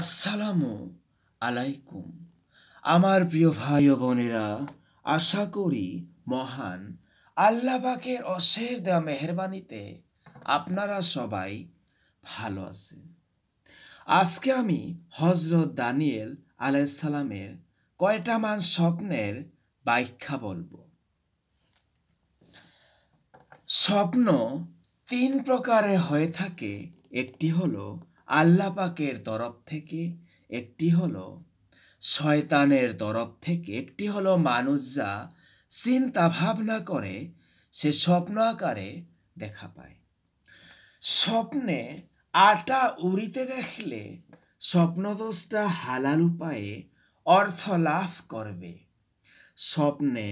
আসসালামু আলাইকুম আমার প্রিয় ভাই ও বোনেরা আশা করি মহান আল্লাপাকের অশেষ দেওয়া মেহরবানিতে আপনারা সবাই ভালো আছেন আজকে আমি হজরত দানিয়েল আলাইসালামের কয়টা মান স্বপ্নের ব্যাখ্যা বলবো স্বপ্ন তিন প্রকারে হয়ে থাকে একটি হলো আল্লাপাকের তরফ থেকে একটি হলো শয়তানের তরফ থেকে একটি হলো মানুষ যা চিন্তা ভাবনা করে সে স্বপ্ন আকারে দেখা পায় স্বপ্নে আটা উড়িতে দেখলে স্বপ্নদোষটা হালাল উপায়ে অর্থ লাভ করবে স্বপ্নে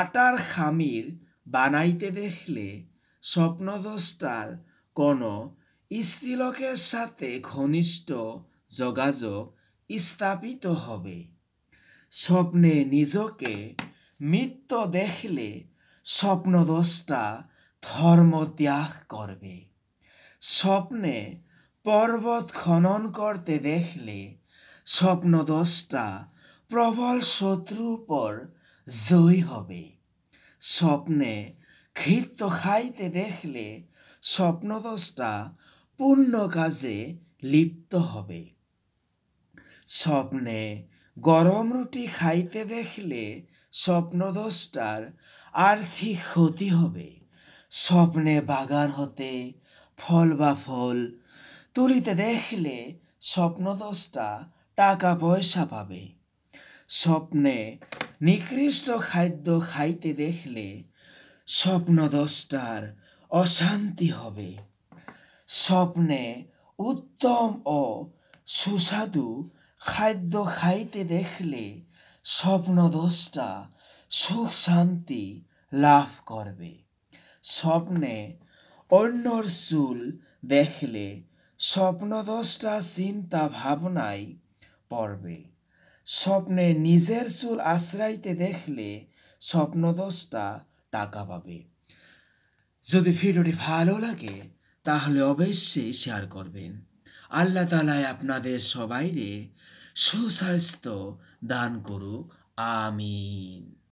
আটার খামির বানাইতে দেখলে স্বপ্নদোষটার কোনো স্ত্রীলোকের সাথে ঘনিষ্ঠ যোগাযোগ স্থাপিত হবে স্বপ্নে নিজকে মৃত্য দেখলে স্বপ্নদোষটা ধর্ম ত্যাগ করবে স্বপ্নে পর্বত খনন করতে দেখলে স্বপ্নদোষটা প্রবল শত্রু পর জয় হবে স্বপ্নে ক্ষিপ্ত খাইতে দেখলে স্বপ্নদোষটা পুণ্য কাজে লিপ্ত হবে স্বপ্নে গরম রুটি খাইতে দেখলে স্বপ্নদোষটার আর্থিক ক্ষতি হবে স্বপ্নে বাগান হতে ফল বা ফল তুলিতে দেখলে স্বপ্নদোষটা টাকা পয়সা পাবে স্বপ্নে নিকৃষ্ট খাদ্য খাইতে দেখলে স্বপ্নদোষটার অশান্তি হবে স্বপ্নে উত্তম ও সুস্বাদু খাদ্য খাইতে দেখলে স্বপ্নদোষটা সুখ শান্তি লাভ করবে স্বপ্নে অন্যর চুল দেখলে স্বপ্নদোষটা চিন্তা ভাবনায় পড়বে স্বপ্নে নিজের চুল আশ্রাইতে দেখলে স্বপ্নদোষটা টাকা পাবে যদি ভিডিওটি ভালো লাগে তাহলে অবশ্যই শেয়ার করবেন আল্লাহ তালায় আপনাদের সবাইরে সুস্বাস্থ্য দান করুক আমিন